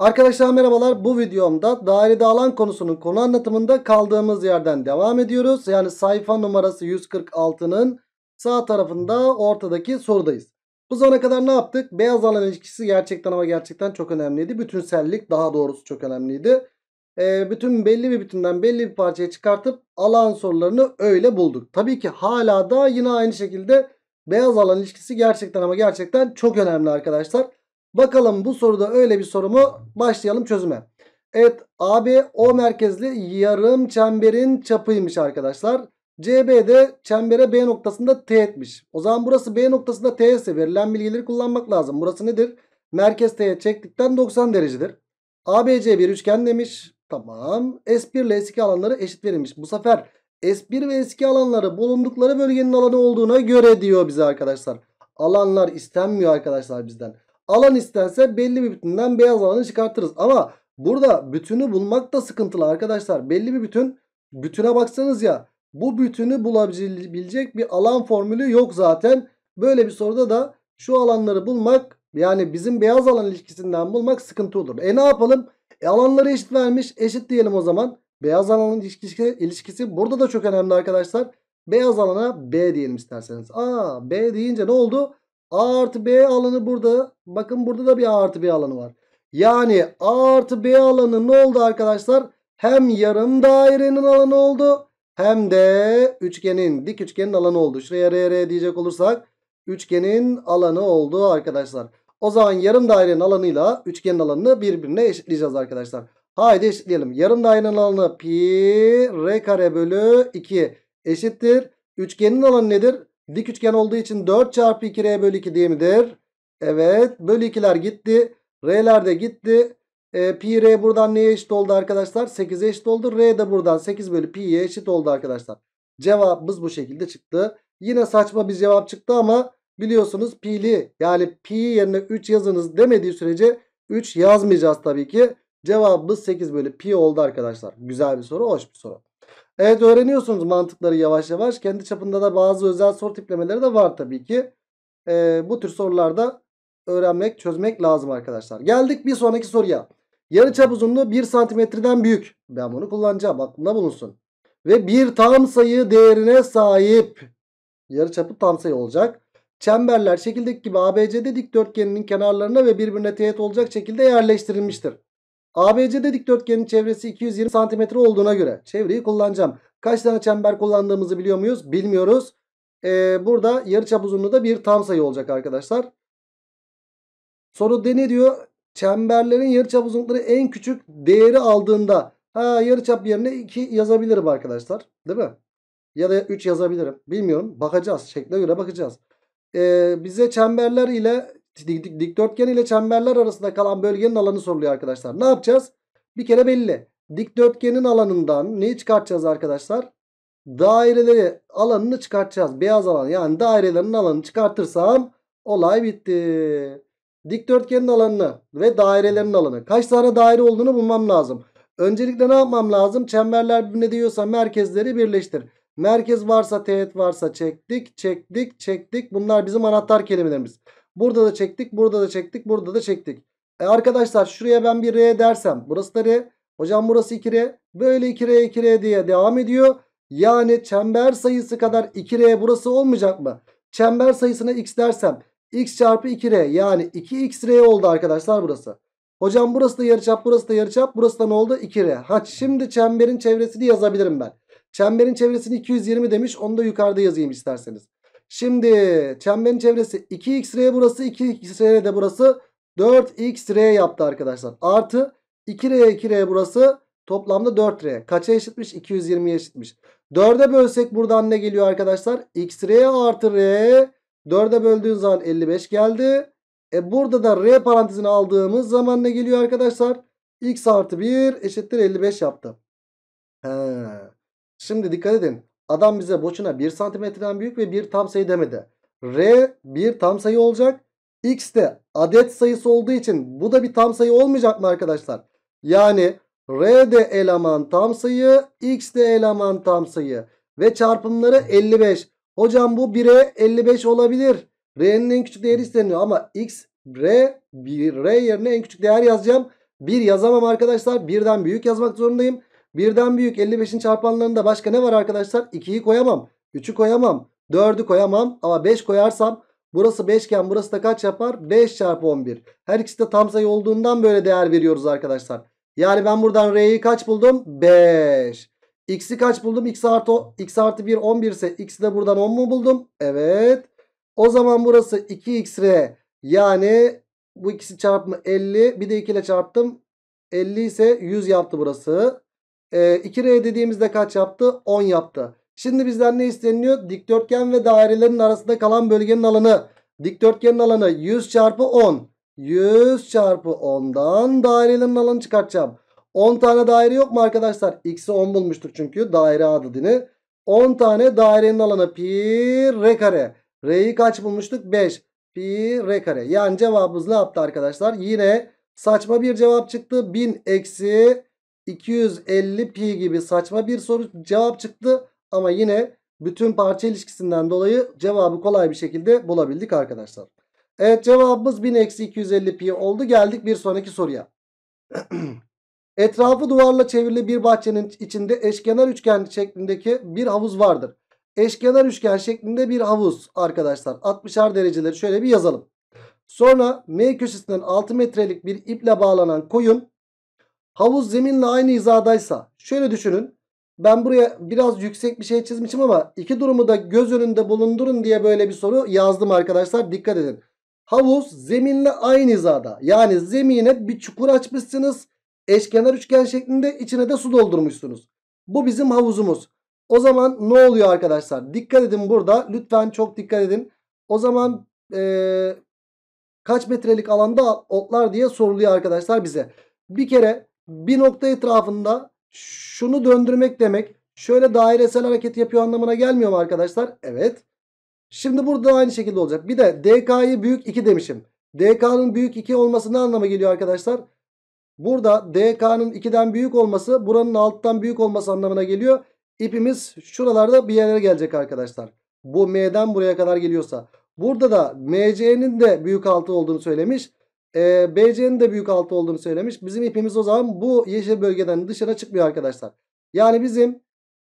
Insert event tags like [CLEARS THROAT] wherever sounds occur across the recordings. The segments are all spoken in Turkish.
Arkadaşlar merhabalar bu videomda dairede alan konusunun konu anlatımında kaldığımız yerden devam ediyoruz. Yani sayfa numarası 146'nın sağ tarafında ortadaki sorudayız. Bu zamana kadar ne yaptık? Beyaz alan ilişkisi gerçekten ama gerçekten çok önemliydi. Bütünsellik daha doğrusu çok önemliydi. E, bütün belli bir bütünden belli bir parçayı çıkartıp alan sorularını öyle bulduk. Tabii ki hala da yine aynı şekilde beyaz alan ilişkisi gerçekten ama gerçekten çok önemli arkadaşlar. Bakalım bu soruda öyle bir soru mu? Başlayalım çözüme. Evet AB O merkezli yarım çemberin çapıymış arkadaşlar. CB de çembere B noktasında T etmiş. O zaman burası B noktasında T ise verilen bilgileri kullanmak lazım. Burası nedir? Merkez T'ye çektikten 90 derecedir. ABC bir üçgen demiş. Tamam. S1 ile S2 alanları eşit verilmiş. Bu sefer S1 ve S2 alanları bulundukları bölgenin alanı olduğuna göre diyor bize arkadaşlar. Alanlar istenmiyor arkadaşlar bizden. Alan istense belli bir bütünden beyaz alanı çıkartırız. Ama burada bütünü bulmak da sıkıntılı arkadaşlar. Belli bir bütün bütüne baksanız ya bu bütünü bulabilecek bir alan formülü yok zaten. Böyle bir soruda da şu alanları bulmak yani bizim beyaz alan ilişkisinden bulmak sıkıntı olur. E ne yapalım? E alanları eşit vermiş. Eşit diyelim o zaman. Beyaz alanın ilişkisi, ilişkisi burada da çok önemli arkadaşlar. Beyaz alana B diyelim isterseniz. Aa B deyince ne oldu? A artı B alanı burada. Bakın burada da bir A artı B alanı var. Yani A artı B alanı ne oldu arkadaşlar? Hem yarım dairenin alanı oldu. Hem de üçgenin dik üçgenin alanı oldu. Şuraya R R diyecek olursak üçgenin alanı oldu arkadaşlar. O zaman yarım dairenin alanıyla üçgenin alanını birbirine eşitleyeceğiz arkadaşlar. Haydi eşitleyelim. Yarım dairenin alanı pi r kare bölü 2 eşittir. Üçgenin alanı nedir? Dik üçgen olduğu için 4 çarpı 2R bölü 2 diye midir? Evet. Bölü 2'ler gitti. R'ler de gitti. E, pi R buradan neye eşit oldu arkadaşlar? 8'e eşit oldu. R de buradan 8 bölü pi'ye eşit oldu arkadaşlar. Cevabımız bu şekilde çıktı. Yine saçma bir cevap çıktı ama biliyorsunuz pi'li yani pi yerine 3 yazınız demediği sürece 3 yazmayacağız tabii ki. Cevabımız 8 bölü pi oldu arkadaşlar. Güzel bir soru, hoş bir soru. Evet öğreniyorsunuz mantıkları yavaş yavaş. Kendi çapında da bazı özel soru tiplemeleri de var tabii ki. Ee, bu tür sorularda öğrenmek, çözmek lazım arkadaşlar. Geldik bir sonraki soruya. yarı çap uzunluğu 1 santimetreden büyük. Ben bunu kullanacağım. aklında bulunsun. Ve bir tam sayı değerine sahip. yarı çapı tam sayı olacak. Çemberler şekildeki gibi ABC'de dikdörtgeninin kenarlarına ve birbirine teğet olacak şekilde yerleştirilmiştir. ABC'de dikdörtgenin çevresi 220 cm olduğuna göre çevreyi kullanacağım. Kaç tane çember kullandığımızı biliyor muyuz? Bilmiyoruz. Ee, burada yarıçap uzunluğu da bir tam sayı olacak arkadaşlar. Soru de ne diyor? Çemberlerin yarıçap uzunlukları en küçük değeri aldığında ha yarıçap yerine 2 yazabilirim arkadaşlar. Değil mi? Ya da 3 yazabilirim. Bilmiyorum. Bakacağız. Şekle göre bakacağız. Ee, bize çemberler ile dikdörtgen ile çemberler arasında kalan bölgenin alanı soruluyor arkadaşlar. Ne yapacağız? Bir kere belli. Dikdörtgenin alanından neyi çıkartacağız arkadaşlar? Daireleri alanını çıkartacağız. Beyaz alan yani dairelerin alanını çıkartırsam olay bitti. Dikdörtgenin alanını ve dairelerin alanı. Kaç tane daire olduğunu bulmam lazım. Öncelikle ne yapmam lazım? Çemberler ne diyorsa merkezleri birleştir. Merkez varsa teğet varsa çektik, çektik, çektik. Bunlar bizim anahtar kelimelerimiz. Burada da çektik. Burada da çektik. Burada da çektik. E arkadaşlar şuraya ben bir R dersem. Burası da R. Hocam burası 2R. Böyle 2R 2R diye devam ediyor. Yani çember sayısı kadar 2R burası olmayacak mı? Çember sayısına X dersem. X çarpı 2R yani 2XR oldu arkadaşlar burası. Hocam burası da yarıçap burası da yarıçap burası da ne oldu? 2R. Ha şimdi çemberin çevresini yazabilirim ben. Çemberin çevresini 220 demiş onu da yukarıda yazayım isterseniz. Şimdi çemberin çevresi 2x r burası 2x r de burası 4x r yaptı arkadaşlar. Artı 2r 2r burası toplamda 4r. Kaça eşitmiş? 220'ye eşitmiş. 4'e bölsek buradan ne geliyor arkadaşlar? x r artı r 4'e böldüğün zaman 55 geldi. E burada da r parantezini aldığımız zaman ne geliyor arkadaşlar? x artı 1 eşittir 55 yaptı. He. Şimdi dikkat edin. Adam bize boşuna 1 santimetreden büyük ve bir tam sayı demedi. R bir tam sayı olacak. X de adet sayısı olduğu için bu da bir tam sayı olmayacak mı arkadaşlar? Yani R de eleman tam sayı, X de eleman tam sayı ve çarpımları 55. Hocam bu 1'e 55 olabilir. R'nin en küçük değeri isteniyor ama X R, R yerine en küçük değer yazacağım. 1 yazamam arkadaşlar. Birden büyük yazmak zorundayım. Birden büyük 55'in çarpanlarında başka ne var arkadaşlar? 2'yi koyamam. 3'ü koyamam. 4'ü koyamam. Ama 5 koyarsam burası 5 iken burası da kaç yapar? 5 çarpı 11. Her ikisi de tam sayı olduğundan böyle değer veriyoruz arkadaşlar. Yani ben buradan R'yi kaç buldum? 5. X'i kaç buldum? X artı, X artı 1 11 ise X'i de buradan 10 mu buldum? Evet. O zaman burası 2xr yani bu ikisi çarpımı 50 bir de 2 ile çarptım 50 ise 100 yaptı burası. E, ee, 2R dediğimizde kaç yaptı? 10 yaptı. Şimdi bizden ne isteniyor? Dikdörtgen ve dairelerin arasında kalan bölgenin alanı. Dikdörtgenin alanı 100 çarpı 10. 100 çarpı 10'dan dairelerin alanı çıkartacağım. 10 tane daire yok mu arkadaşlar? X'i 10 bulmuştuk çünkü daire adedini. 10 tane dairenin alanı pi r kare. R'yi kaç bulmuştuk? 5. Pi r kare. Yani cevabımız ne yaptı arkadaşlar? Yine saçma bir cevap çıktı. 1000 eksi 250 pi gibi saçma bir soru cevap çıktı. Ama yine bütün parça ilişkisinden dolayı cevabı kolay bir şekilde bulabildik arkadaşlar. Evet cevabımız 1000-250 pi oldu. Geldik bir sonraki soruya. [CLEARS THROAT] Etrafı duvarla çevrili bir bahçenin içinde eşkenar üçgen şeklindeki bir havuz vardır. Eşkenar üçgen şeklinde bir havuz arkadaşlar. 60'ar dereceleri şöyle bir yazalım. Sonra M köşesinden 6 metrelik bir iple bağlanan koyun Havuz zeminle aynı hizadaysa şöyle düşünün. Ben buraya biraz yüksek bir şey çizmişim ama iki durumu da göz önünde bulundurun diye böyle bir soru yazdım arkadaşlar. Dikkat edin. Havuz zeminle aynı hizada. Yani zemine bir çukur açmışsınız. Eşkenar üçgen şeklinde içine de su doldurmuşsunuz. Bu bizim havuzumuz. O zaman ne oluyor arkadaşlar? Dikkat edin burada. Lütfen çok dikkat edin. O zaman ee, kaç metrelik alanda otlar diye soruluyor arkadaşlar bize. Bir kere bir nokta etrafında şunu döndürmek demek şöyle dairesel hareket yapıyor anlamına gelmiyor mu arkadaşlar? Evet. Şimdi burada aynı şekilde olacak. Bir de DK'yı büyük 2 demişim. DK'nın büyük 2 olması ne anlama geliyor arkadaşlar? Burada DK'nın 2'den büyük olması buranın alttan büyük olması anlamına geliyor. İpimiz şuralarda bir yerlere gelecek arkadaşlar. Bu M'den buraya kadar geliyorsa. Burada da MC'nin de büyük altı olduğunu söylemiş. E, ee, BC'nin de büyük 6 olduğunu söylemiş. Bizim ipimiz o zaman bu yeşil bölgeden dışarı çıkmıyor arkadaşlar. Yani bizim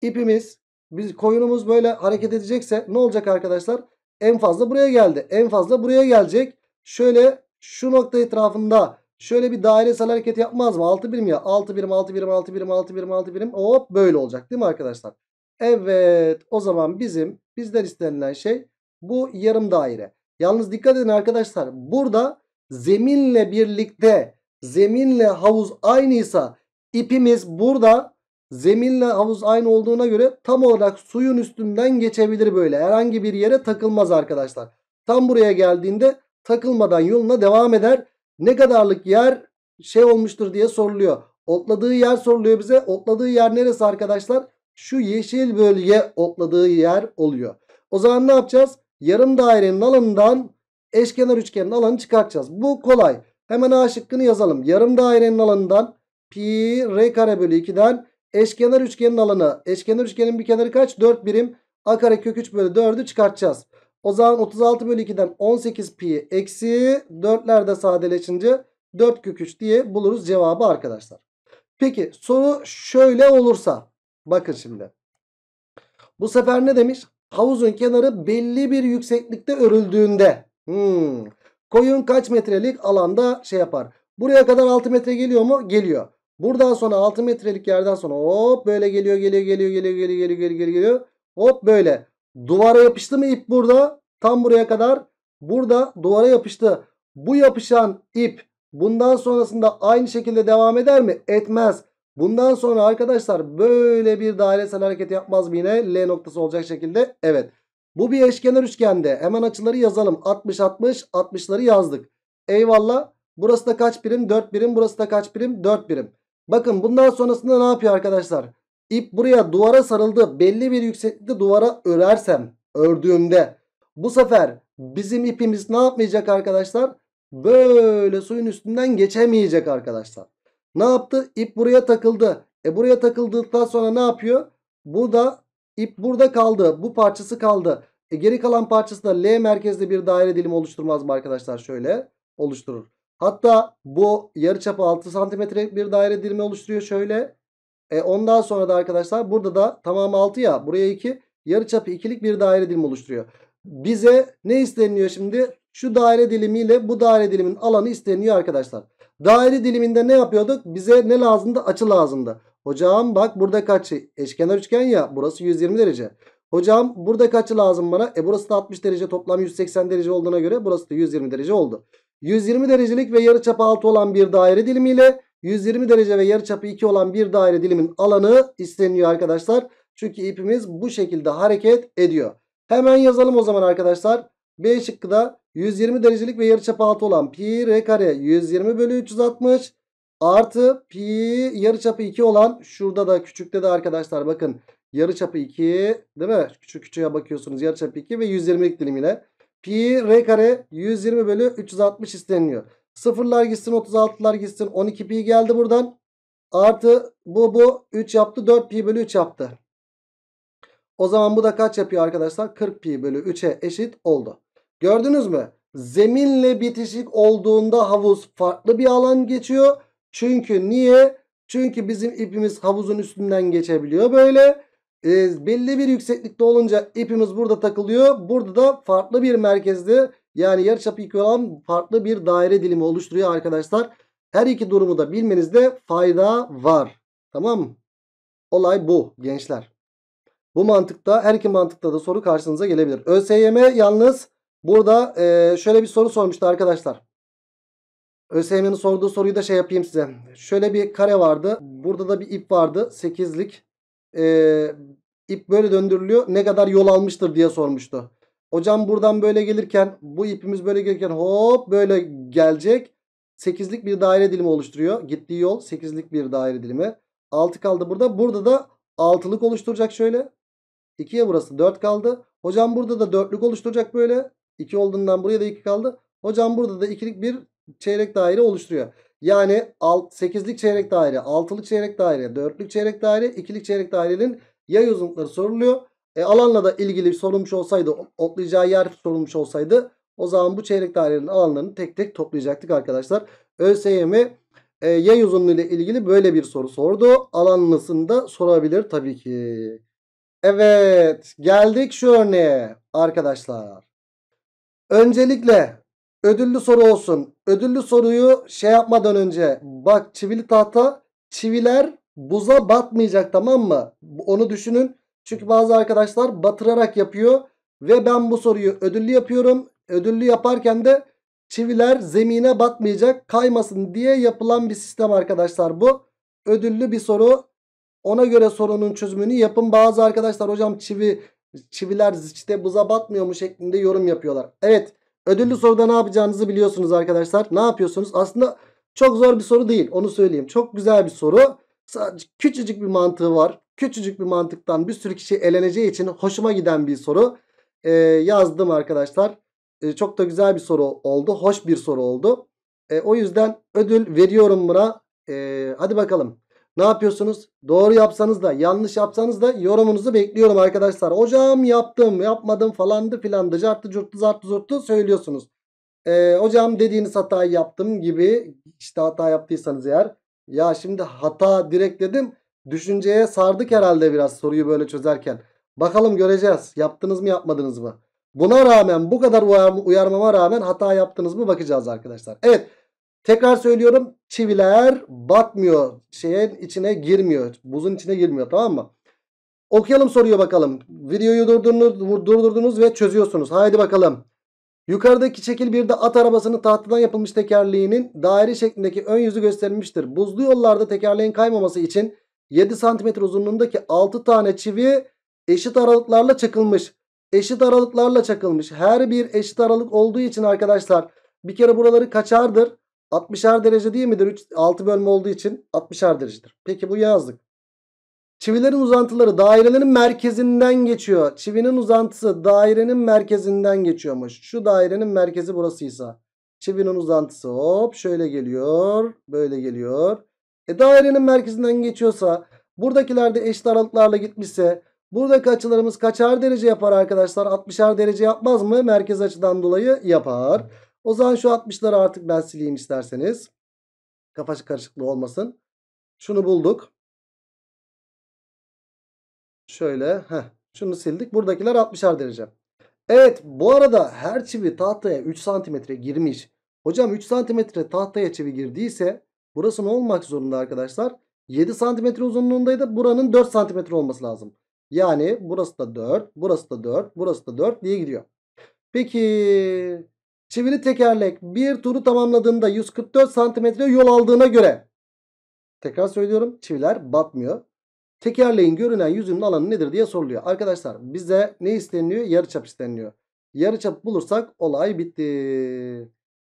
ipimiz, biz koyunumuz böyle hareket edecekse ne olacak arkadaşlar? En fazla buraya geldi. En fazla buraya gelecek. Şöyle şu nokta etrafında şöyle bir dairesel hareket yapmaz mı? 6 birim ya. 6 birim, 6 birim, 6 birim, 6 birim, 6 birim. Hop böyle olacak değil mi arkadaşlar? Evet o zaman bizim bizden istenilen şey bu yarım daire. Yalnız dikkat edin arkadaşlar. Burada zeminle birlikte zeminle havuz aynıysa ipimiz burada zeminle havuz aynı olduğuna göre tam olarak suyun üstünden geçebilir böyle. Herhangi bir yere takılmaz arkadaşlar. Tam buraya geldiğinde takılmadan yoluna devam eder. Ne kadarlık yer şey olmuştur diye soruluyor. Otladığı yer soruluyor bize. Otladığı yer neresi arkadaşlar? Şu yeşil bölge otladığı yer oluyor. O zaman ne yapacağız? Yarım dairenin alanından eşkenar üçgenin alanı çıkartacağız. Bu kolay. Hemen A şıkkını yazalım. Yarım dairenin alanından pi r kare bölü 2'den eşkenar üçgenin alanı. Eşkenar üçgenin bir kenarı kaç? 4 birim. A kare kök 3 bölü 4'ü çıkartacağız. O zaman 36 bölü 2'den 18 pi eksi 4'ler de sadeleşince 4 kök 3 diye buluruz cevabı arkadaşlar. Peki soru şöyle olursa. Bakın şimdi. Bu sefer ne demiş? Havuzun kenarı belli bir yükseklikte örüldüğünde Hmm. Koyun kaç metrelik alanda şey yapar. Buraya kadar 6 metre geliyor mu? Geliyor. Buradan sonra 6 metrelik yerden sonra hop böyle geliyor geliyor geliyor geliyor geliyor geliyor geliyor geliyor. Hop böyle. Duvara yapıştı mı ip burada? Tam buraya kadar. Burada duvara yapıştı. Bu yapışan ip bundan sonrasında aynı şekilde devam eder mi? Etmez. Bundan sonra arkadaşlar böyle bir dairesel hareket yapmaz mı yine? L noktası olacak şekilde. Evet. Bu bir eşkenar üçgende. Hemen açıları yazalım. 60 60 60'ları yazdık. Eyvallah. Burası da kaç birim? 4 birim. Burası da kaç birim? 4 birim. Bakın bundan sonrasında ne yapıyor arkadaşlar? İp buraya duvara sarıldı. Belli bir yükseklikte duvara örersem, ördüğümde bu sefer bizim ipimiz ne yapmayacak arkadaşlar? Böyle suyun üstünden geçemeyecek arkadaşlar. Ne yaptı? İp buraya takıldı. E buraya takıldıktan sonra ne yapıyor? Bu da İp burada kaldı. Bu parçası kaldı. E, geri kalan parçası da L merkezli bir daire dilimi oluşturmaz mı arkadaşlar? Şöyle oluşturur. Hatta bu yarıçapı 6 santimetre bir daire dilimi oluşturuyor şöyle. E, ondan sonra da arkadaşlar burada da tamam 6 ya buraya 2 yarıçapı ikilik bir daire dilimi oluşturuyor. Bize ne isteniyor şimdi? Şu daire dilimiyle bu daire dilimin alanı isteniyor arkadaşlar. Daire diliminde ne yapıyorduk? Bize ne lazımdı? Açı lazımdı. Hocam bak burada kaçı şey? eşkenar üçgen ya burası 120 derece. Hocam burada kaçı lazım bana? E burası da 60 derece toplam 180 derece olduğuna göre burası da 120 derece oldu. 120 derecelik ve yarıçapı 6 olan bir daire dilimiyle 120 derece ve yarıçapı 2 olan bir daire dilimin alanı isteniyor arkadaşlar. Çünkü ipimiz bu şekilde hareket ediyor. Hemen yazalım o zaman arkadaşlar. B şıkkı da 120 derecelik ve yarıçapı 6 olan pi r kare 120 bölü 360 Artı pi yarıçapı 2 olan şurada da küçükte de arkadaşlar bakın yarıçapı 2 değil mi? Küçük küçüğe bakıyorsunuz yarıçapı 2 ve 120 dilim ile. Pi r kare 120 bölü 360 isteniyor Sıfırlar gitsin 36'lar gitsin 12 pi geldi buradan. Artı bu bu 3 yaptı 4 pi bölü 3 yaptı. O zaman bu da kaç yapıyor arkadaşlar? 40 pi bölü 3'e eşit oldu. Gördünüz mü? Zeminle bitişik olduğunda havuz farklı bir alan geçiyor çünkü niye? Çünkü bizim ipimiz havuzun üstünden geçebiliyor böyle. E, belli bir yükseklikte olunca ipimiz burada takılıyor. Burada da farklı bir merkezde yani yarıçapı iki olan farklı bir daire dilimi oluşturuyor arkadaşlar. Her iki durumu da bilmenizde fayda var. Tamam mı? Olay bu gençler. Bu mantıkta her iki mantıkta da soru karşınıza gelebilir. ÖSYM yalnız burada e, şöyle bir soru sormuştu arkadaşlar. ÖSYM'nin sorduğu soruyu da şey yapayım size. Şöyle bir kare vardı. Burada da bir ip vardı. sekizlik Ee, ip böyle döndürülüyor. Ne kadar yol almıştır diye sormuştu. Hocam buradan böyle gelirken bu ipimiz böyle gelirken hop böyle gelecek. Sekizlik bir daire dilimi oluşturuyor. Gittiği yol sekizlik bir daire dilimi. Altı kaldı burada. Burada da altılık oluşturacak şöyle. İkiye burası dört kaldı. Hocam burada da dörtlük oluşturacak böyle. İki olduğundan buraya da iki kaldı. Hocam burada da ikilik bir çeyrek daire oluşturuyor. Yani 8'lik çeyrek daire, 6'lık çeyrek daire, 4'lük çeyrek daire, 2'lik çeyrek dairenin yay uzunlukları soruluyor. E, alanla da ilgili sorulmuş olsaydı, otlayacağı yer sorulmuş olsaydı o zaman bu çeyrek dairenin alanlarını tek tek toplayacaktık arkadaşlar. ÖSYM e, yay uzunluğu ile ilgili böyle bir soru sordu. Alanlısını da sorabilir tabii ki. Evet geldik şu örneğe arkadaşlar. Öncelikle Ödüllü soru olsun. Ödüllü soruyu şey yapmadan önce bak çivili tahta çiviler buza batmayacak tamam mı? Onu düşünün. Çünkü bazı arkadaşlar batırarak yapıyor. Ve ben bu soruyu ödüllü yapıyorum. Ödüllü yaparken de çiviler zemine batmayacak kaymasın diye yapılan bir sistem arkadaşlar bu. Ödüllü bir soru. Ona göre sorunun çözümünü yapın. Bazı arkadaşlar hocam çivi çiviler işte buza batmıyor mu şeklinde yorum yapıyorlar. Evet Ödüllü soruda ne yapacağınızı biliyorsunuz arkadaşlar. Ne yapıyorsunuz? Aslında çok zor bir soru değil. Onu söyleyeyim. Çok güzel bir soru. Sadece küçücük bir mantığı var. Küçücük bir mantıktan bir sürü kişi eleneceği için hoşuma giden bir soru. Ee, yazdım arkadaşlar. Ee, çok da güzel bir soru oldu. Hoş bir soru oldu. Ee, o yüzden ödül veriyorum buna. Ee, hadi bakalım. Ne yapıyorsunuz? Doğru yapsanız da yanlış yapsanız da yorumunuzu bekliyorum arkadaşlar. Hocam yaptım yapmadım falandı filandı cartı curttu zartı zurttu söylüyorsunuz. Ee, hocam dediğiniz hatayı yaptım gibi işte hata yaptıysanız eğer. Ya şimdi hata direkt dedim düşünceye sardık herhalde biraz soruyu böyle çözerken. Bakalım göreceğiz yaptınız mı yapmadınız mı? Buna rağmen bu kadar uyarmama rağmen hata yaptınız mı bakacağız arkadaşlar. Evet. Tekrar söylüyorum çiviler batmıyor. Şeyin içine girmiyor. Buzun içine girmiyor tamam mı? Okuyalım soruyu bakalım. Videoyu durdurdunuz, durdurdunuz ve çözüyorsunuz. Haydi bakalım. Yukarıdaki şekil bir de at arabasının tahtadan yapılmış tekerleğinin daire şeklindeki ön yüzü gösterilmiştir. Buzlu yollarda tekerleğin kaymaması için 7 cm uzunluğundaki 6 tane çivi eşit aralıklarla çakılmış. Eşit aralıklarla çakılmış. Her bir eşit aralık olduğu için arkadaşlar bir kere buraları kaçardır? 60'ar derece değil midir? 3, 6 bölme olduğu için 60'ar derecedir. Peki bu yazdık. Çivilerin uzantıları dairelerin merkezinden geçiyor. Çivinin uzantısı dairenin merkezinden geçiyormuş. Şu dairenin merkezi burasıysa. Çivinin uzantısı hop şöyle geliyor. Böyle geliyor. E dairenin merkezinden geçiyorsa buradakiler de eşit aralıklarla gitmişse buradaki açılarımız kaçar derece yapar arkadaşlar? 60'ar derece yapmaz mı? Merkez açıdan dolayı yapar. O zaman şu 60'ları artık ben sileyim isterseniz. Kafası karışıklığı olmasın. Şunu bulduk. Şöyle. Heh, şunu sildik. Buradakiler 60'ar derece. Evet bu arada her çivi tahtaya 3 santimetre girmiş. Hocam 3 santimetre tahtaya çivi girdiyse burası ne olmak zorunda arkadaşlar? 7 santimetre uzunluğundaydı. Buranın 4 santimetre olması lazım. Yani burası da 4, burası da 4, burası da 4 diye gidiyor. Peki Çivili tekerlek bir turu tamamladığında 144 santimetre yol aldığına göre tekrar söylüyorum çiviler batmıyor. Tekerleğin görünen yüzünün alanı nedir diye soruluyor. Arkadaşlar bize ne isteniliyor? Yarıçap isteniliyor. Yarıçap bulursak olay bitti.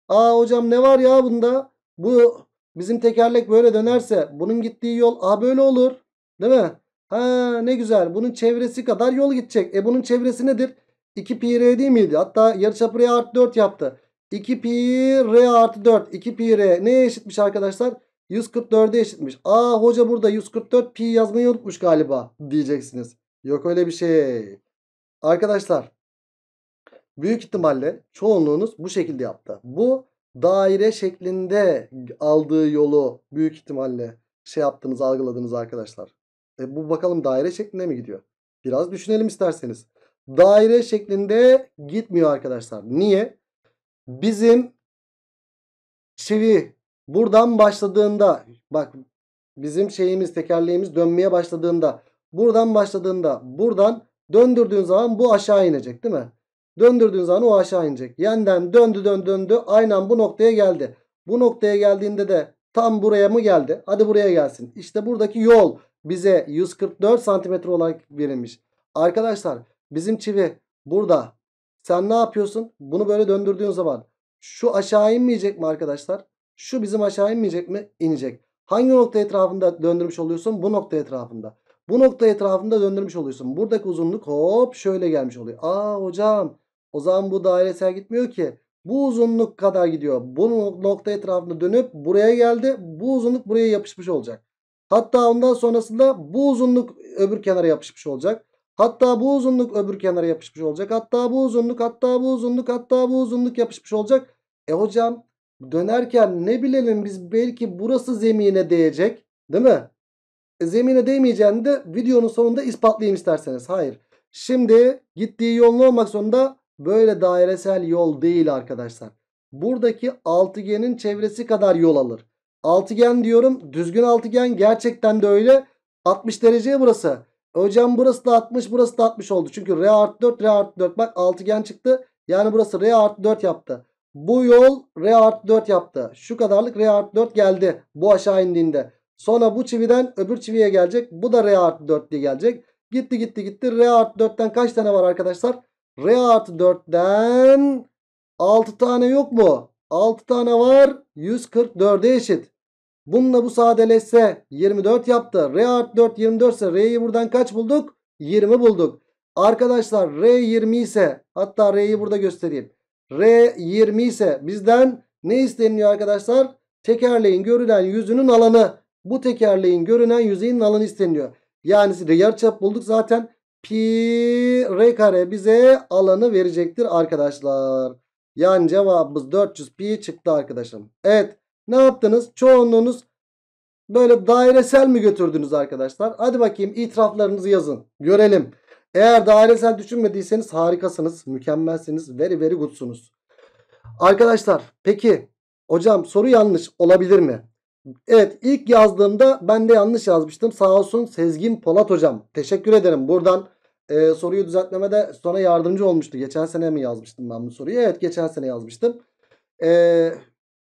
Aa hocam ne var ya bunda? Bu bizim tekerlek böyle dönerse bunun gittiği yol a böyle olur. Değil mi? Ha ne güzel. Bunun çevresi kadar yol gidecek. E bunun çevresi nedir? 2 pi r değil miydi? Hatta yarıçapı r artı 4 yaptı. 2 pi r artı 4. 2 pi r neye eşitmiş arkadaşlar? 144'e eşitmiş. Aa hoca burada 144 pi yazmayı unutmuş galiba diyeceksiniz. Yok öyle bir şey. Arkadaşlar büyük ihtimalle çoğunluğunuz bu şekilde yaptı. Bu daire şeklinde aldığı yolu büyük ihtimalle şey yaptınız algıladınız arkadaşlar. E bu bakalım daire şeklinde mi gidiyor? Biraz düşünelim isterseniz daire şeklinde gitmiyor arkadaşlar. Niye? Bizim çivi buradan başladığında bak bizim şeyimiz tekerleğimiz dönmeye başladığında buradan başladığında buradan döndürdüğün zaman bu aşağı inecek değil mi? Döndürdüğün zaman o aşağı inecek. Yeniden döndü döndü döndü aynen bu noktaya geldi. Bu noktaya geldiğinde de tam buraya mı geldi? Hadi buraya gelsin. İşte buradaki yol bize 144 santimetre olarak verilmiş. Arkadaşlar Bizim çivi burada. Sen ne yapıyorsun? Bunu böyle döndürdüğün zaman şu aşağı inmeyecek mi arkadaşlar? Şu bizim aşağı inmeyecek mi? İnecek. Hangi nokta etrafında döndürmüş oluyorsun? Bu nokta etrafında. Bu nokta etrafında döndürmüş oluyorsun. Buradaki uzunluk hop şöyle gelmiş oluyor. Aa hocam o zaman bu dairesel gitmiyor ki. Bu uzunluk kadar gidiyor. Bu nokta etrafında dönüp buraya geldi. Bu uzunluk buraya yapışmış olacak. Hatta ondan sonrasında bu uzunluk öbür kenara yapışmış olacak. Hatta bu uzunluk öbür kenara yapışmış olacak. Hatta bu uzunluk, hatta bu uzunluk, hatta bu uzunluk yapışmış olacak. E hocam dönerken ne bilelim biz belki burası zemine değecek. Değil mi? E, zemine değmeyeceğini de videonun sonunda ispatlayayım isterseniz. Hayır. Şimdi gittiği yolun olmak zorunda böyle dairesel yol değil arkadaşlar. Buradaki altıgenin çevresi kadar yol alır. Altıgen diyorum. Düzgün altıgen gerçekten de öyle. 60 dereceye burası. E hocam burası da 60 burası da 60 oldu. Çünkü R artı 4 R artı 4 bak altıgen çıktı. Yani burası R artı 4 yaptı. Bu yol R artı 4 yaptı. Şu kadarlık R artı 4 geldi bu aşağı indiğinde. Sonra bu çividen öbür çiviye gelecek. Bu da R artı 4 diye gelecek. Gitti gitti gitti. R artı 4'ten kaç tane var arkadaşlar? R artı 4'ten 6 tane yok mu? 6 tane var. 144'e eşit. Bununla bu sadeleşse 24 yaptı. R artı 4 24 ise R'yi buradan kaç bulduk? 20 bulduk. Arkadaşlar R 20 ise hatta R'yi burada göstereyim. R 20 ise bizden ne isteniyor arkadaşlar? Tekerleğin görünen yüzünün alanı. Bu tekerleğin görünen yüzeyin alanı isteniyor Yani r yarıçap bulduk zaten. Pi R kare bize alanı verecektir arkadaşlar. Yani cevabımız 400 pi çıktı arkadaşım. Evet. Ne yaptınız? Çoğunluğunuz böyle dairesel mi götürdünüz arkadaşlar? Hadi bakayım itiraflarınızı yazın. Görelim. Eğer dairesel düşünmediyseniz harikasınız. Mükemmelsiniz. veri veri goodsunuz. Arkadaşlar peki hocam soru yanlış olabilir mi? Evet ilk yazdığımda ben de yanlış yazmıştım. Sağ olsun Sezgin Polat hocam. Teşekkür ederim. Buradan e, soruyu düzeltmemede sonra yardımcı olmuştu. Geçen sene mi yazmıştım ben bu soruyu? Evet geçen sene yazmıştım. E,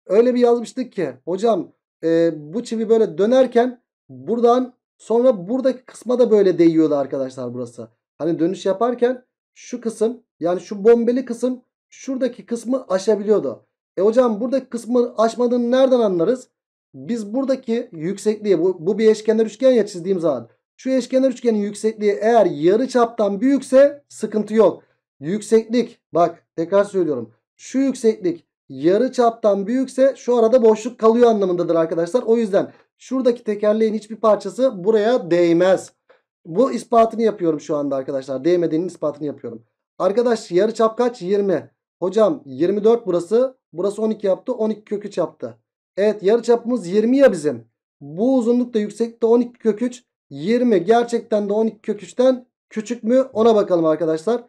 öyle bir yazmıştık ki hocam e, bu çivi böyle dönerken buradan sonra buradaki kısma da böyle değiyordu arkadaşlar burası. Hani dönüş yaparken şu kısım yani şu bombeli kısım şuradaki kısmı aşabiliyordu. E hocam buradaki kısmı aşmadığını nereden anlarız? Biz buradaki yüksekliği bu, bu bir eşkenar üçgen ya çizdiğim zaman. Şu eşkenar üçgenin yüksekliği eğer yarı çaptan büyükse sıkıntı yok. Yükseklik bak tekrar söylüyorum. Şu yükseklik yarı çaptan büyükse şu arada boşluk kalıyor anlamındadır arkadaşlar. O yüzden şuradaki tekerleğin hiçbir parçası buraya değmez. Bu ispatını yapıyorum şu anda arkadaşlar. Değmediğinin ispatını yapıyorum. Arkadaş yarı çap kaç? 20. Hocam 24 burası. Burası 12 yaptı. 12 kök 3 yaptı. Evet yarı çapımız 20 ya bizim. Bu uzunlukta yüksekte 12 kök 3. 20 gerçekten de 12 kök 3'ten küçük mü? Ona bakalım arkadaşlar.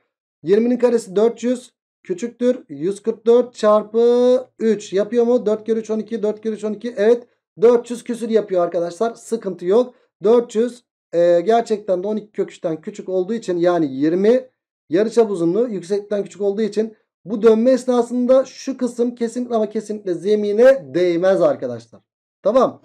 20'nin karesi 400 küçüktür. 144 çarpı 3 yapıyor mu? 4 kere 3 12. 4 kere 3 12. Evet 400 küsür yapıyor arkadaşlar. Sıkıntı yok. 400 e, gerçekten de 12 kök küçük olduğu için yani 20 yarıçap uzunluğu yüksekten küçük olduğu için bu dönme esnasında şu kısım kesinlikle ama kesinlikle zemine değmez arkadaşlar. Tamam.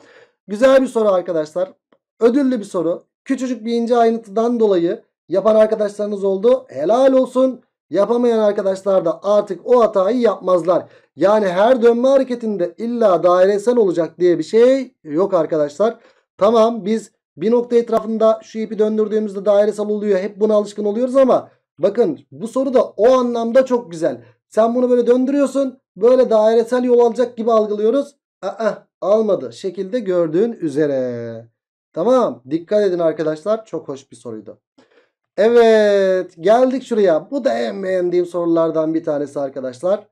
Güzel bir soru arkadaşlar. Ödüllü bir soru. Küçücük bir ince ayrıntıdan dolayı yapan arkadaşlarınız oldu. Helal olsun. Yapamayan arkadaşlar da artık o hatayı yapmazlar. Yani her dönme hareketinde illa dairesel olacak diye bir şey yok arkadaşlar. Tamam biz bir nokta etrafında şu ipi döndürdüğümüzde dairesel oluyor. Hep buna alışkın oluyoruz ama bakın bu soru da o anlamda çok güzel. Sen bunu böyle döndürüyorsun. Böyle dairesel yol alacak gibi algılıyoruz. Aa, almadı şekilde gördüğün üzere. Tamam dikkat edin arkadaşlar çok hoş bir soruydu. Evet geldik şuraya. Bu da en beğendiğim sorulardan bir tanesi arkadaşlar.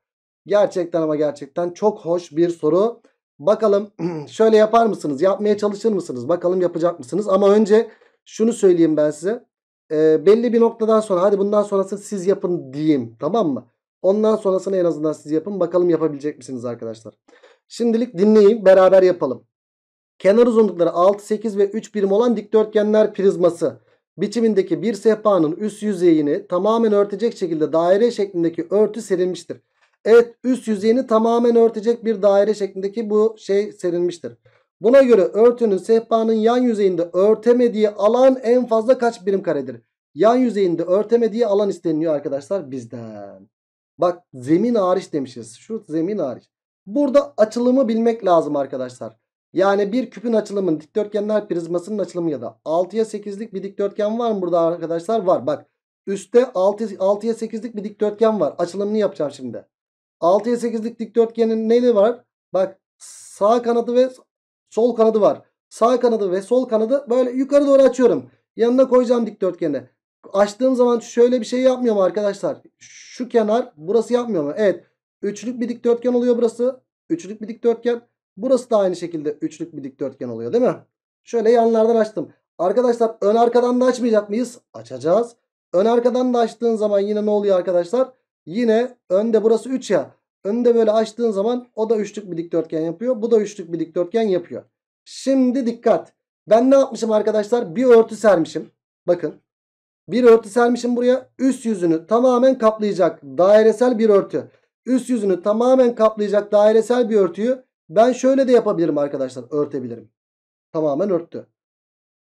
Gerçekten ama gerçekten çok hoş bir soru. Bakalım [CLEARS THROAT] şöyle yapar mısınız? Yapmaya çalışır mısınız? Bakalım yapacak mısınız? Ama önce şunu söyleyeyim ben size. E, belli bir noktadan sonra hadi bundan sonrası siz yapın diyeyim tamam mı? Ondan sonrasını en azından siz yapın. Bakalım yapabilecek misiniz arkadaşlar? Şimdilik dinleyin beraber yapalım. Kenar uzunlukları 6, 8 ve 3 birim olan dikdörtgenler prizması biçimindeki bir sehpanın üst yüzeyini tamamen örtecek şekilde daire şeklindeki örtü serilmiştir. Evet üst yüzeyini tamamen örtecek bir daire şeklindeki bu şey serilmiştir. Buna göre örtünün sehpanın yan yüzeyinde örtemediği alan en fazla kaç birim karedir? Yan yüzeyinde örtemediği alan isteniyor arkadaşlar bizden. Bak zemin hariç demişiz. Şu zemin hariç. Burada açılımı bilmek lazım arkadaşlar. Yani bir küpün açılımının dikdörtgenler prizmasının açılımı ya da 6'ya 8'lik bir dikdörtgen var mı burada arkadaşlar? Var. Bak üstte 6, 6'ya 8'lik bir dikdörtgen var. Açılımını yapacağım şimdi. 6'ya 8'lik dikdörtgenin neyle var? Bak sağ kanadı ve sol kanadı var. Sağ kanadı ve sol kanadı böyle yukarı doğru açıyorum. Yanına koyacağım dikdörtgeni. Açtığım zaman şöyle bir şey yapmıyorum arkadaşlar. Şu kenar burası yapmıyor mu? Evet. Üçlük bir dikdörtgen oluyor burası. Üçlük bir dikdörtgen. Burası da aynı şekilde üçlük bir dikdörtgen oluyor değil mi? Şöyle yanlardan açtım. Arkadaşlar ön arkadan da açmayacak mıyız? Açacağız. Ön arkadan da açtığın zaman yine ne oluyor arkadaşlar? Yine önde burası 3 ya. Önde böyle açtığın zaman o da üçlük bir dikdörtgen yapıyor. Bu da üçlük bir dikdörtgen yapıyor. Şimdi dikkat. Ben ne yapmışım arkadaşlar? Bir örtü sermişim. Bakın. Bir örtü sermişim buraya. Üst yüzünü tamamen kaplayacak dairesel bir örtü. Üst yüzünü tamamen kaplayacak dairesel bir örtüyü ben şöyle de yapabilirim arkadaşlar. Örtebilirim. Tamamen örttü.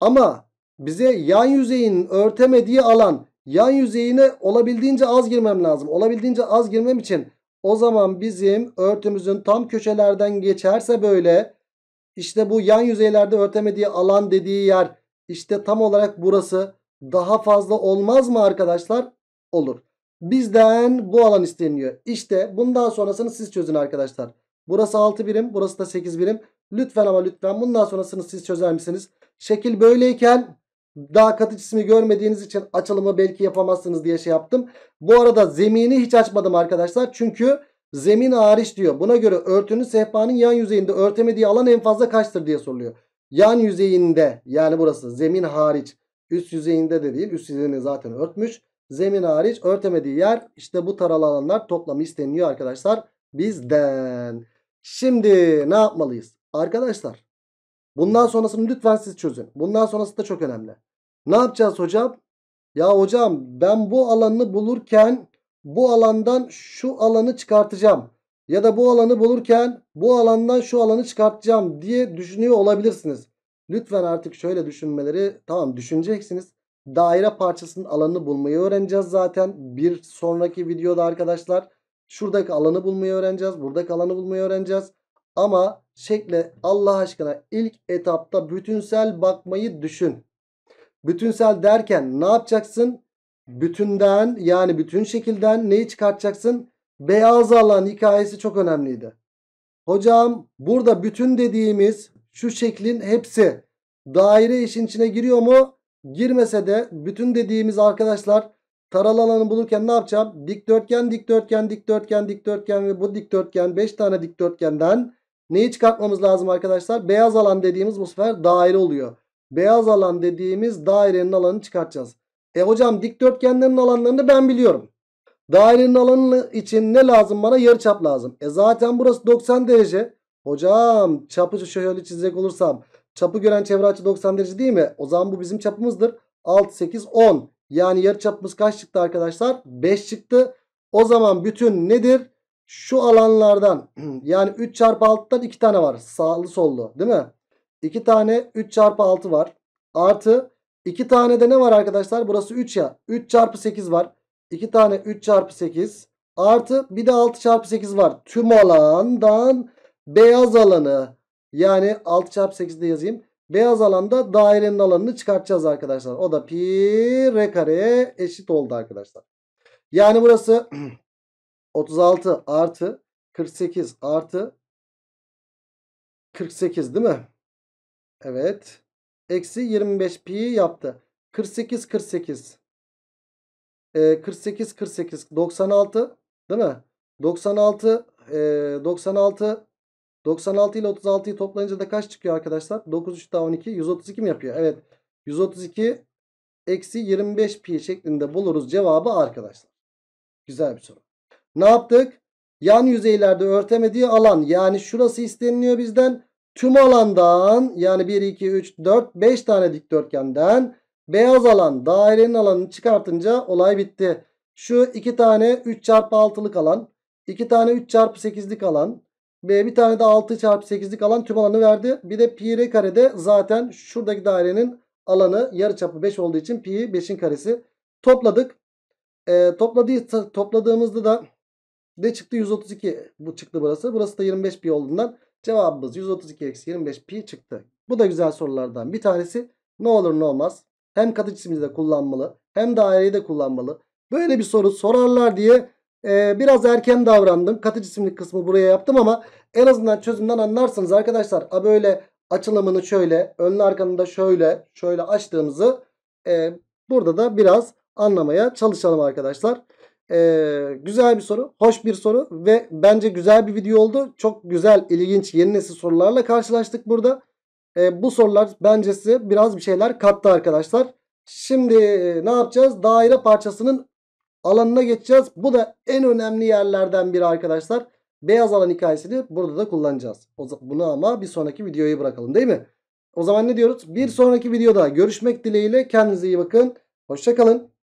Ama bize yan yüzeyin örtemediği alan yan yüzeyine olabildiğince az girmem lazım. Olabildiğince az girmem için o zaman bizim örtümüzün tam köşelerden geçerse böyle işte bu yan yüzeylerde örtemediği alan dediği yer işte tam olarak burası daha fazla olmaz mı arkadaşlar? Olur. Bizden bu alan isteniyor. İşte bundan sonrasını siz çözün arkadaşlar. Burası 6 birim. Burası da 8 birim. Lütfen ama lütfen bundan sonrasını siz çözer misiniz? Şekil böyleyken daha katı cismi görmediğiniz için açılımı belki yapamazsınız diye şey yaptım. Bu arada zemini hiç açmadım arkadaşlar. Çünkü zemin hariç diyor. Buna göre örtünün sehpanın yan yüzeyinde örtemediği alan en fazla kaçtır diye soruluyor. Yan yüzeyinde yani burası zemin hariç. Üst yüzeyinde de değil. Üst yüzeyini zaten örtmüş. Zemin hariç örtemediği yer işte bu taralı alanlar toplamı isteniyor arkadaşlar bizden. Şimdi ne yapmalıyız? Arkadaşlar bundan sonrasını lütfen siz çözün. Bundan sonrası da çok önemli. Ne yapacağız hocam? Ya hocam ben bu alanı bulurken bu alandan şu alanı çıkartacağım. Ya da bu alanı bulurken bu alandan şu alanı çıkartacağım diye düşünüyor olabilirsiniz. Lütfen artık şöyle düşünmeleri tamam düşüneceksiniz. Daire parçasının alanını bulmayı öğreneceğiz zaten bir sonraki videoda arkadaşlar. Şuradaki alanı bulmayı öğreneceğiz. Buradaki alanı bulmayı öğreneceğiz. Ama şekle Allah aşkına ilk etapta bütünsel bakmayı düşün. Bütünsel derken ne yapacaksın? Bütünden yani bütün şekilden neyi çıkartacaksın? Beyaz alan hikayesi çok önemliydi. Hocam burada bütün dediğimiz şu şeklin hepsi daire işin içine giriyor mu? Girmese de bütün dediğimiz arkadaşlar Taralı alanı bulurken ne yapacağım? Dikdörtgen, dikdörtgen, dikdörtgen, dikdörtgen ve bu dikdörtgen 5 tane dikdörtgenden neyi çıkartmamız lazım arkadaşlar? Beyaz alan dediğimiz bu sefer daire oluyor. Beyaz alan dediğimiz dairenin alanını çıkartacağız. E hocam dikdörtgenlerin alanlarını ben biliyorum. Dairenin alanı için ne lazım bana? Yarıçap lazım. E zaten burası 90 derece. Hocam çapı şöyle çizecek olursam çapı gören çevre açı 90 derece değil mi? O zaman bu bizim çapımızdır. 6, 8, 10. Yani yarıçapımız kaç çıktı arkadaşlar? 5 çıktı. O zaman bütün nedir? Şu alanlardan [CLEARS THROAT] yani 3 çarpı 6'dan 2 tane var. Sağlı sollu değil mi? 2 tane 3 çarpı 6 var. Artı 2 tane de ne var arkadaşlar? Burası 3 ya. 3 çarpı 8 var. 2 tane 3 çarpı 8 artı bir de 6 çarpı 8 var. Tüm alandan beyaz alanı yani 6 çarpı 8 de yazayım. Beyaz alanda dairenin alanını çıkartacağız arkadaşlar. O da pi r kareye eşit oldu arkadaşlar. Yani burası 36 [CLEARS THROAT] artı 48 artı 48 değil mi? Evet. Eksi 25 pi yaptı. 48 48. Ee, 48 48 96 değil mi? 96 e, 96 96 ile 36'yı toplayınca da kaç çıkıyor arkadaşlar? 9 3 daha 12 132 mi yapıyor? Evet 132 eksi 25 pi şeklinde buluruz cevabı arkadaşlar. Güzel bir soru. Ne yaptık? Yan yüzeylerde örtemediği alan yani şurası isteniliyor bizden. Tüm alandan yani 1, 2, 3, 4, 5 tane dikdörtgenden beyaz alan dairenin alanını çıkartınca olay bitti. Şu 2 tane 3 çarpı 6'lık alan, 2 tane 3 çarpı 8'lik alan, B bir tane de 6 çarpı 8'lik alan tüm alanı verdi. Bir de pi r karede zaten şuradaki dairenin alanı yarıçapı 5 olduğu için pi 5'in karesi. Topladık. E, ee, topladığı, topladığımızda da ne çıktı? 132 bu çıktı burası. Burası da 25 pi olduğundan cevabımız 132 eksi 25 pi çıktı. Bu da güzel sorulardan bir tanesi. Ne olur ne olmaz. Hem katı de kullanmalı hem daireyi de kullanmalı. Böyle bir soru sorarlar diye ee, biraz erken davrandım. Katı cisimlik kısmı buraya yaptım ama en azından çözümden anlarsınız arkadaşlar. A böyle açılımını şöyle önlü arkanında şöyle şöyle açtığımızı e, burada da biraz anlamaya çalışalım arkadaşlar. E, güzel bir soru. Hoş bir soru ve bence güzel bir video oldu. Çok güzel ilginç yeni nesil sorularla karşılaştık burada. E, bu sorular bence size biraz bir şeyler kattı arkadaşlar. Şimdi e, ne yapacağız? Daire parçasının alanına geçeceğiz. Bu da en önemli yerlerden biri arkadaşlar. Beyaz alan hikayesini burada da kullanacağız. O Bunu ama bir sonraki videoyu bırakalım değil mi? O zaman ne diyoruz? Bir sonraki videoda görüşmek dileğiyle kendinize iyi bakın. Hoşçakalın.